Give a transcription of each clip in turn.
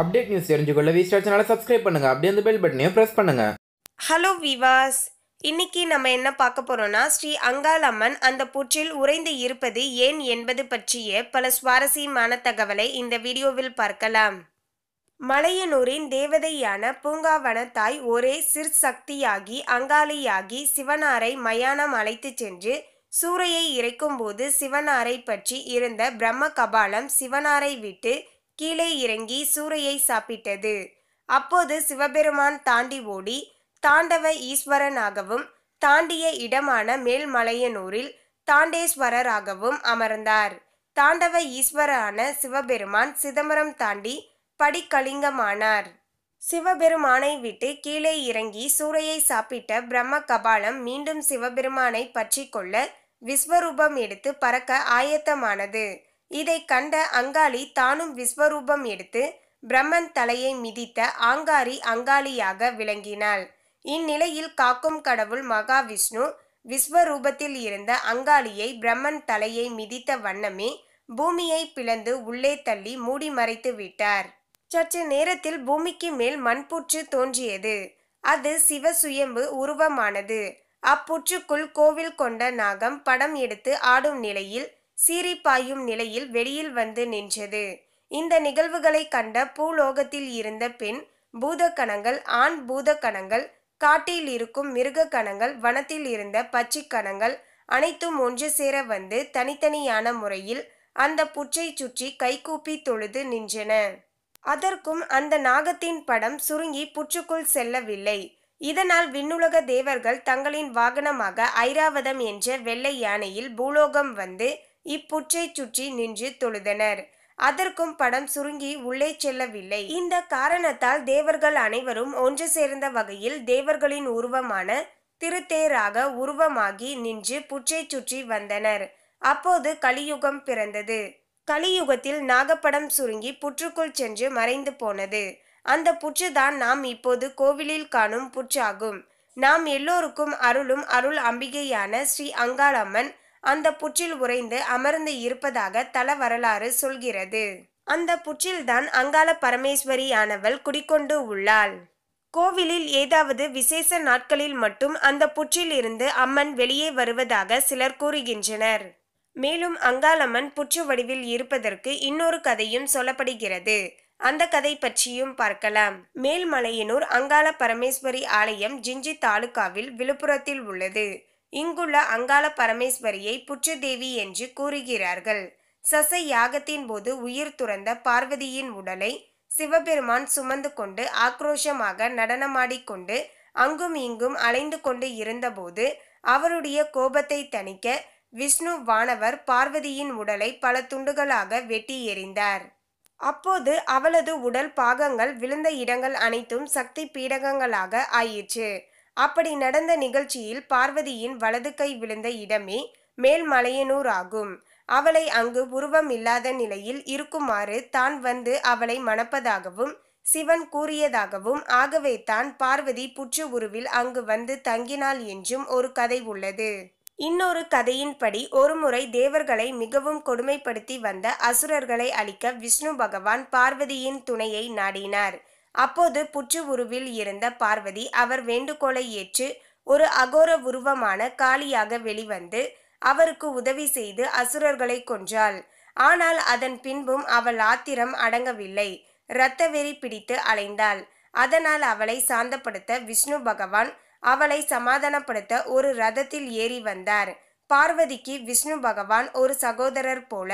update news தெரிஞ்சுக்கொள்ள V Star சேனலை subscribe பண்ணுங்க அப்படியே அந்த பெல் பட்டனையும் பிரஸ் பண்ணுங்க ஹலோ விவாஸ் இன்னைக்கு நம்ம என்ன பார்க்க போறோம்னா ஸ்ரீ அங்காளம்மன் அந்த புற்றில் உறைந்து இருப்பது ஏன் என்பது பற்றிய பல சுவாரஸ்யமான தகவலை இந்த வீடியோவில் பார்க்கலாம் மலையனூரின் தேவதையான பூங்காவனத்தாய் ஒரே சிற்சக்தியாகி அங்காளியாகி சிவனாரை மயானம் அழைத்துச் சென்று சூறையை இறைக்கும்போது சிவனாரை பற்றி இருந்த பிரம்ம கபாலம் சிவனாரை விட்டு கீழே இறங்கி சூறையை சாப்பிட்டது அப்போது சிவபெருமான் தாண்டி ஓடி தாண்டவ ஈஸ்வரனாகவும் தாண்டிய இடமான மேல்மலையனூரில் தாண்டேஸ்வரராகவும் அமர்ந்தார் தாண்டவ ஈஸ்வரான சிவபெருமான் சிதம்பரம் தாண்டி படிக்கலிங்கமானார் சிவபெருமானை விட்டு கீழே இறங்கி சூறையை சாப்பிட்ட பிரம்ம கபாலம் மீண்டும் சிவபெருமானை பற்றி கொள்ள விஸ்வரூபம் எடுத்து பறக்க ஆயத்தமானது இதை கண்ட அங்காளி தானும் விஸ்வரூபம் எடுத்து பிரம்மன் தலையை மிதித்த ஆங்காரி அங்காளியாக விளங்கினாள் இந்நிலையில் காக்கும் கடவுள் மகாவிஷ்ணு விஸ்வரூபத்தில் இருந்த அங்காளியை பிரம்மன் தலையை மிதித்த வண்ணமே பூமியை பிளந்து உள்ளே தள்ளி மூடி மறைத்து விட்டார் சற்று நேரத்தில் பூமிக்கு மேல் மண்புற்று தோன்றியது அது சிவசுயம்பு உருவமானது அப்புற்றுக்குள் கோவில் கொண்ட நாகம் படம் எடுத்து ஆடும் நிலையில் சீறிப்பாயும் நிலையில் வெளியில் வந்து நின்றது இந்த நிகழ்வுகளை கண்ட பூலோகத்தில் இருந்த பெண் பூதக்கணங்கள் ஆண் பூதக்கணங்கள் காட்டில் இருக்கும் மிருக கணங்கள் வனத்தில் இருந்த கணங்கள் அனைத்தும் ஒன்று சேர வந்து தனித்தனியான முறையில் அந்த புற்றை சுற்றி கைகூப்பி தொழுது நின்றன அதற்கும் அந்த நாகத்தின் படம் சுருங்கி புற்றுக்குள் செல்லவில்லை இதனால் விண்ணுலக தேவர்கள் தங்களின் வாகனமாக ஐராவதம் என்ற வெள்ளை யானையில் பூலோகம் வந்து இப்புற்றை சுற்றி நின்று தொழுதனர் அதற்கும் படம் சுருங்கி உள்ளே செல்லவில்லை இந்த காரணத்தால் தேவர்கள் அனைவரும் ஒன்று சேர்ந்த வகையில் தேவர்களின் உருவமான திருத்தேராக உருவமாகி நின்று புற்றை சுற்றி வந்தனர் அப்போது கலியுகம் பிறந்தது கலியுகத்தில் நாகப்படம் சுருங்கி புற்றுக்குள் சென்று மறைந்து போனது அந்த புற்றுதான் நாம் இப்போது கோவிலில் காணும் புற்றாகும் நாம் எல்லோருக்கும் அருளும் அருள் அம்பிகையான ஸ்ரீ அங்காளம்மன் அந்த புற்றில் உறைந்து அமர்ந்து இருப்பதாக தல வரலாறு சொல்கிறது அந்த புற்றில்தான் அங்காள பரமேஸ்வரியானவள் குடிக்கொண்டு உள்ளாள் கோவிலில் ஏதாவது விசேஷ நாட்களில் மட்டும் அந்த புற்றில் இருந்து அம்மன் வெளியே வருவதாக சிலர் கூறுகின்றனர் மேலும் அங்காளம்மன் புற்று வடிவில் இருப்பதற்கு இன்னொரு கதையும் சொல்லப்படுகிறது அந்த கதை பற்றியும் பார்க்கலாம் மேல்மலையனூர் அங்காள பரமேஸ்வரி ஆலயம் ஜிஞ்சி தாலுகாவில் விழுப்புரத்தில் உள்ளது இங்குள்ள அங்காள பரமேஸ்வரியை புற்றதேவி என்று கூறுகிறார்கள் சச யாகத்தின் போது உயிர் துறந்த பார்வதியின் உடலை சிவபெருமான் சுமந்து கொண்டு ஆக்ரோஷமாக நடனமாடிக்கொண்டு அங்கும் இங்கும் அலைந்து கொண்டு இருந்தபோது அவருடைய கோபத்தை தணிக்க விஷ்ணு வானவர் பார்வதியின் உடலை பல துண்டுகளாக வெட்டி எறிந்தார் அப்போது அவளது உடல் பாகங்கள் விழுந்த இடங்கள் அனைத்தும் சக்தி பீடகங்களாக ஆயிற்று அப்படி நடந்த நிகழ்ச்சியில் பார்வதியின் வலது கை விழுந்த இடமே மேல் மலையனூர் ஆகும் அவளை அங்கு உருவம் இல்லாத நிலையில் இருக்குமாறு தான் வந்து அவளை மணப்பதாகவும் சிவன் கூறியதாகவும் ஆகவே தான் பார்வதி புற்று உருவில் அங்கு வந்து தங்கினாள் என்றும் ஒரு கதை உள்ளது இன்னொரு கதையின்படி ஒருமுறை தேவர்களை மிகவும் கொடுமைப்படுத்தி வந்த அசுரர்களை அழிக்க விஷ்ணு பகவான் பார்வதியின் துணையை நாடினார் அப்போது புற்று உருவில் இருந்த பார்வதி அவர் வேண்டுகோளை ஏற்று ஒரு அகோர உருவமான காளியாக வெளிவந்து அவருக்கு உதவி செய்து அசுரர்களை கொன்றாள் ஆனால் அதன் பின்பும் அவள் ஆத்திரம் அடங்கவில்லை இரத்த வெறி பிடித்து அலைந்தாள் அதனால் அவளை சாந்தப்படுத்த விஷ்ணு பகவான் அவளை சமாதானப்படுத்த ஒரு ரதத்தில் ஏறி வந்தார் பார்வதிக்கு விஷ்ணு பகவான் ஒரு சகோதரர் போல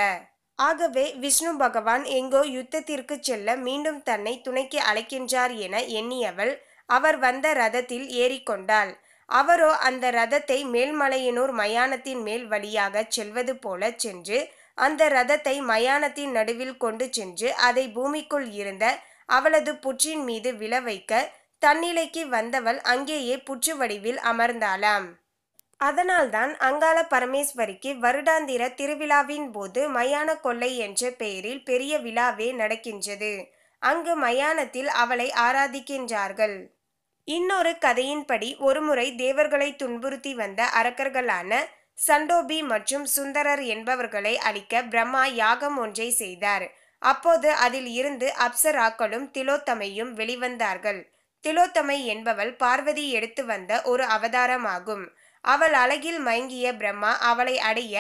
ஆகவே விஷ்ணு பகவான் எங்கோ யுத்தத்திற்கு செல்ல மீண்டும் தன்னை துணைக்கு அழைக்கின்றார் என எண்ணியவள் அவர் வந்த ரதத்தில் ஏறிக்கொண்டாள் அவரோ அந்த ரதத்தை மேல்மலையனூர் மயானத்தின் மேல் வழியாக செல்வது போல சென்று அந்த ரதத்தை மயானத்தின் நடுவில் கொண்டு சென்று அதை பூமிக்குள் இருந்த அவளது புற்றின் மீது விழ வைக்க தன்னிலைக்கு வந்தவள் அங்கேயே புற்று வடிவில் அமர்ந்தாளாம் அதனால்தான் அங்காள பரமேஸ்வரிக்கு வருடாந்திர திருவிழாவின் போது மயான கொள்ளை என்ற பெயரில் பெரிய விழாவே நடக்கின்றது அங்கு மயானத்தில் அவளை ஆராதிக்கின்றார்கள் இன்னொரு கதையின்படி ஒருமுறை தேவர்களை துன்புறுத்தி வந்த அரக்கர்களான சண்டோபி மற்றும் சுந்தரர் என்பவர்களை அழிக்க பிரம்மா யாகம் ஒன்றை செய்தார் அப்போது அதில் இருந்து அப்சராக்களும் திலோத்தமையும் வெளிவந்தார்கள் திலோத்தமை என்பவள் பார்வதி எடுத்து வந்த ஒரு அவதாரமாகும் அவள் அழகில் மயங்கிய பிரம்மா அவளை அடைய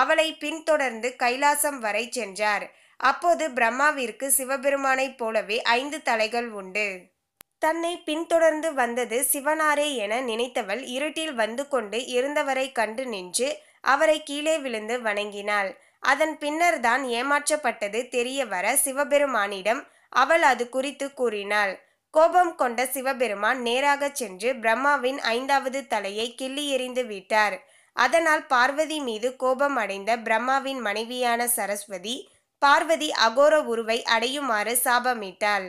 அவளை பின்தொடர்ந்து கைலாசம் வரை சென்றார் அப்போது பிரம்மாவிற்கு சிவபெருமானைப் போலவே ஐந்து தலைகள் உண்டு தன்னை பின்தொடர்ந்து வந்தது சிவனாரே என நினைத்தவள் இருட்டில் வந்து கொண்டு இருந்தவரை கண்டு நின்று அவரை கீழே விழுந்து வணங்கினாள் அதன் பின்னர் தான் ஏமாற்றப்பட்டது தெரிய வர சிவபெருமானிடம் அவள் அது குறித்து கூறினாள் கோபம் கொண்ட சிவபெருமான் நேராக சென்று பிரம்மாவின் ஐந்தாவது தலையை கிள்ளி எறிந்து விட்டார் அதனால் பார்வதி மீது கோபம் அடைந்த பிரம்மாவின் மனைவியான சரஸ்வதி பார்வதி அகோர உருவை அடையுமாறு சாபமிட்டாள்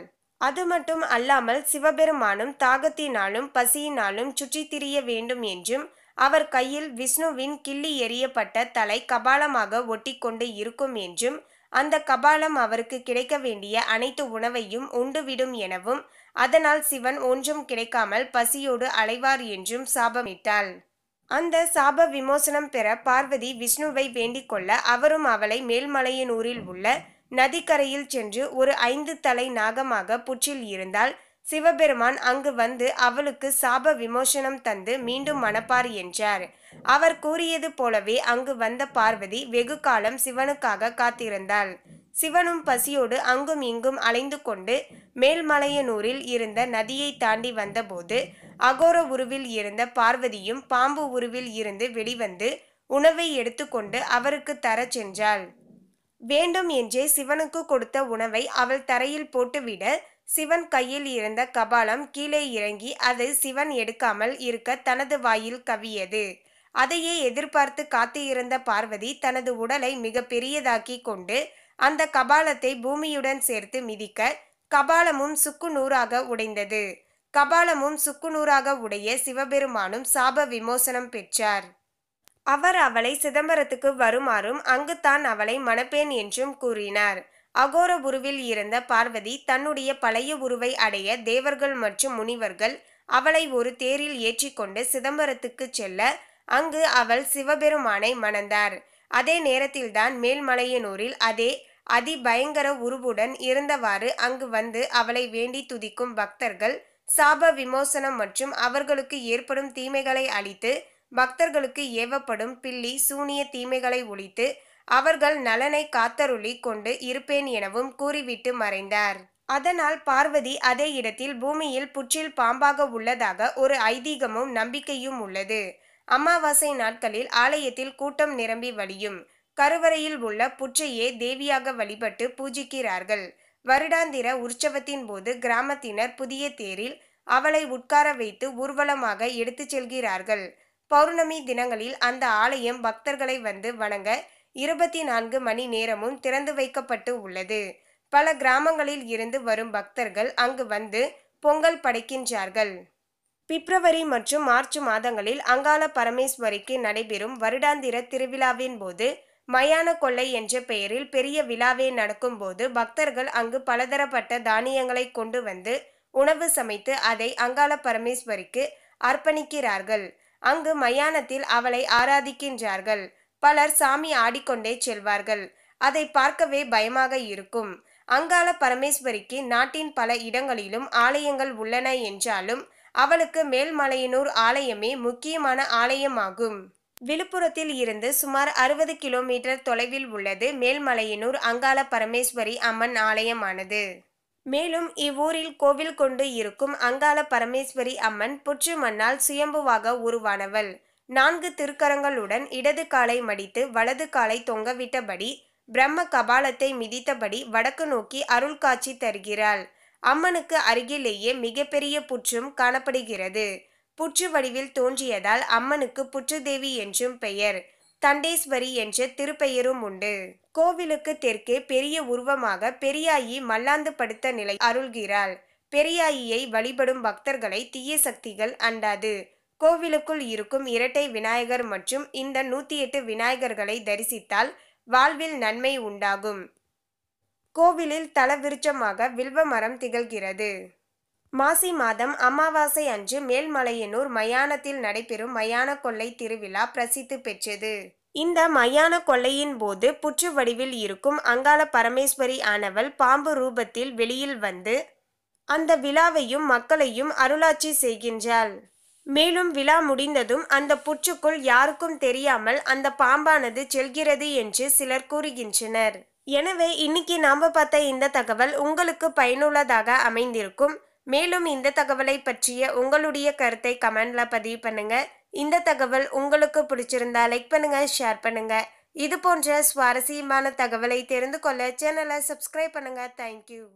அது மட்டும் அல்லாமல் சிவபெருமானும் தாகத்தினாலும் பசியினாலும் சுற்றி திரிய வேண்டும் என்றும் அவர் கையில் விஷ்ணுவின் கிள்ளி எறியப்பட்ட தலை கபாலமாக ஒட்டி கொண்டு இருக்கும் என்றும் அந்த கபாலம் அவருக்கு கிடைக்க வேண்டிய அனைத்து உணவையும் உண்டுவிடும் எனவும் அதனால் சிவன் ஒன்றும் கிடைக்காமல் பசியோடு அலைவார் என்றும் சாபமிட்டாள் அந்த சாப விமோசனம் பெற பார்வதி விஷ்ணுவை வேண்டிக் கொள்ள அவரும் அவளை மேல்மலையனூரில் உள்ள நதிக்கரையில் சென்று ஒரு ஐந்து தலை நாகமாக புற்றில் இருந்தால் சிவபெருமான் அங்கு வந்து அவளுக்கு சாப விமோசனம் தந்து மீண்டும் மணப்பார் என்றார் அவர் கூறியது போலவே அங்கு வந்த பார்வதி வெகு காலம் சிவனுக்காக காத்திருந்தாள் சிவனும் பசியோடு அங்கும் இங்கும் அலைந்து கொண்டு மேல்மலையனூரில் இருந்த நதியை தாண்டி வந்தபோது அகோர உருவில் இருந்த பார்வதியும் பாம்பு உருவில் இருந்து வெளிவந்து உணவை எடுத்துக்கொண்டு அவருக்கு தரச் சென்றாள் வேண்டும் என்றே சிவனுக்கு கொடுத்த உணவை அவள் தரையில் போட்டுவிட சிவன் கையில் இருந்த கபாலம் கீழே இறங்கி அது சிவன் எடுக்காமல் இருக்க தனது வாயில் கவியது அதையே எதிர்பார்த்து காத்து இருந்த பார்வதி தனது உடலை மிக பெரியதாக்கி கொண்டு அந்த கபாலத்தை பூமியுடன் சேர்த்து மிதிக்க கபாலமும் சுக்கு நூறாக உடைந்தது கபாலமும் சுக்கு நூறாக உடைய சிவபெருமானும் சாப விமோசனம் பெற்றார் அவர் அவளை சிதம்பரத்துக்கு வருமாறும் தான் அவளை மணப்பேன் என்றும் கூறினார் அகோர உருவில் இருந்த பார்வதி தன்னுடைய பழைய உருவை அடைய தேவர்கள் மற்றும் முனிவர்கள் அவளை ஒரு தேரில் ஏற்றிக்கொண்டு சிதம்பரத்துக்கு செல்ல அங்கு அவள் சிவபெருமானை மணந்தார் அதே நேரத்தில்தான் மேல்மலையனூரில் அதே அதிபயங்கர உருவுடன் இருந்தவாறு அங்கு வந்து அவளை வேண்டி துதிக்கும் பக்தர்கள் சாப விமோசனம் மற்றும் அவர்களுக்கு ஏற்படும் தீமைகளை அழித்து பக்தர்களுக்கு ஏவப்படும் பில்லி சூனிய தீமைகளை ஒழித்து அவர்கள் நலனை காத்தருளி கொண்டு இருப்பேன் எனவும் கூறிவிட்டு மறைந்தார் அதனால் பார்வதி அதே இடத்தில் பூமியில் புற்றில் பாம்பாக உள்ளதாக ஒரு ஐதீகமும் நம்பிக்கையும் உள்ளது அமாவாசை நாட்களில் ஆலயத்தில் கூட்டம் நிரம்பி வழியும் கருவறையில் உள்ள புற்றையே தேவியாக வழிபட்டு பூஜிக்கிறார்கள் வருடாந்திர உற்சவத்தின் போது கிராமத்தினர் புதிய தேரில் அவளை உட்கார வைத்து ஊர்வலமாக எடுத்து செல்கிறார்கள் பௌர்ணமி தினங்களில் அந்த ஆலயம் பக்தர்களை வந்து வணங்க இருபத்தி நான்கு மணி நேரமும் திறந்து வைக்கப்பட்டு உள்ளது பல கிராமங்களில் இருந்து வரும் பக்தர்கள் அங்கு வந்து பொங்கல் படைக்கின்றார்கள் பிப்ரவரி மற்றும் மார்ச் மாதங்களில் அங்காள பரமேஸ்வரிக்கு நடைபெறும் வருடாந்திர திருவிழாவின் போது மயான கொள்ளை என்ற பெயரில் பெரிய விழாவே நடக்கும் போது பக்தர்கள் அங்கு பலதரப்பட்ட தானியங்களை கொண்டு வந்து உணவு சமைத்து அதை அங்காள பரமேஸ்வரிக்கு அர்ப்பணிக்கிறார்கள் அங்கு மயானத்தில் அவளை ஆராதிக்கின்றார்கள் பலர் சாமி ஆடிக்கொண்டே செல்வார்கள் அதை பார்க்கவே பயமாக இருக்கும் அங்காள பரமேஸ்வரிக்கு நாட்டின் பல இடங்களிலும் ஆலயங்கள் உள்ளன என்றாலும் அவளுக்கு மேல்மலையனூர் ஆலயமே முக்கியமான ஆலயமாகும் விழுப்புரத்தில் இருந்து சுமார் அறுபது கிலோமீட்டர் தொலைவில் உள்ளது மேல்மலையனூர் அங்காள பரமேஸ்வரி அம்மன் ஆலயமானது மேலும் இவ்வூரில் கோவில் கொண்டு இருக்கும் அங்காள பரமேஸ்வரி அம்மன் புற்று மண்ணால் சுயம்புவாக உருவானவள் நான்கு திருக்கரங்களுடன் இடது காலை மடித்து வலது காலை தொங்கவிட்டபடி பிரம்ம கபாலத்தை மிதித்தபடி வடக்கு நோக்கி அருள் காட்சி தருகிறாள் அம்மனுக்கு அருகிலேயே மிகப்பெரிய புற்றும் காணப்படுகிறது புற்று வடிவில் தோன்றியதால் அம்மனுக்கு புற்றுதேவி என்றும் பெயர் தண்டேஸ்வரி என்ற திருப்பெயரும் உண்டு கோவிலுக்கு தெற்கே பெரிய உருவமாக பெரியாயி மல்லாந்து படுத்த நிலை அருள்கிறாள் பெரியாயியை வழிபடும் பக்தர்களை தீய சக்திகள் அண்டாது கோவிலுக்குள் இருக்கும் இரட்டை விநாயகர் மற்றும் இந்த நூத்தி எட்டு விநாயகர்களை தரிசித்தால் வாழ்வில் நன்மை உண்டாகும் கோவிலில் தலவிருச்சமாக வில்வ மரம் திகழ்கிறது மாசி மாதம் அமாவாசை அன்று மேல்மலையனூர் மயானத்தில் நடைபெறும் மயான கொள்ளை திருவிழா பிரசித்தி பெற்றது இந்த மயான கொள்ளையின் போது புற்று வடிவில் இருக்கும் அங்காள பரமேஸ்வரி ஆனவள் பாம்பு ரூபத்தில் வெளியில் வந்து அந்த விழாவையும் மக்களையும் அருளாட்சி செய்கின்றாள் மேலும் விழா முடிந்ததும் அந்த புற்றுக்குள் யாருக்கும் தெரியாமல் அந்த பாம்பானது செல்கிறது என்று சிலர் கூறுகின்றனர் எனவே இன்னைக்கு நாம் பார்த்த இந்த தகவல் உங்களுக்கு பயனுள்ளதாக அமைந்திருக்கும் மேலும் இந்த தகவலை பற்றிய உங்களுடைய கருத்தை கமெண்ட்ல பதிவு பண்ணுங்க இந்த தகவல் உங்களுக்கு பிடிச்சிருந்தா லைக் பண்ணுங்க ஷேர் பண்ணுங்க இது போன்ற சுவாரஸ்யமான தகவலை தெரிந்து கொள்ள சேனலை சப்ஸ்கிரைப் பண்ணுங்க தேங்க்யூ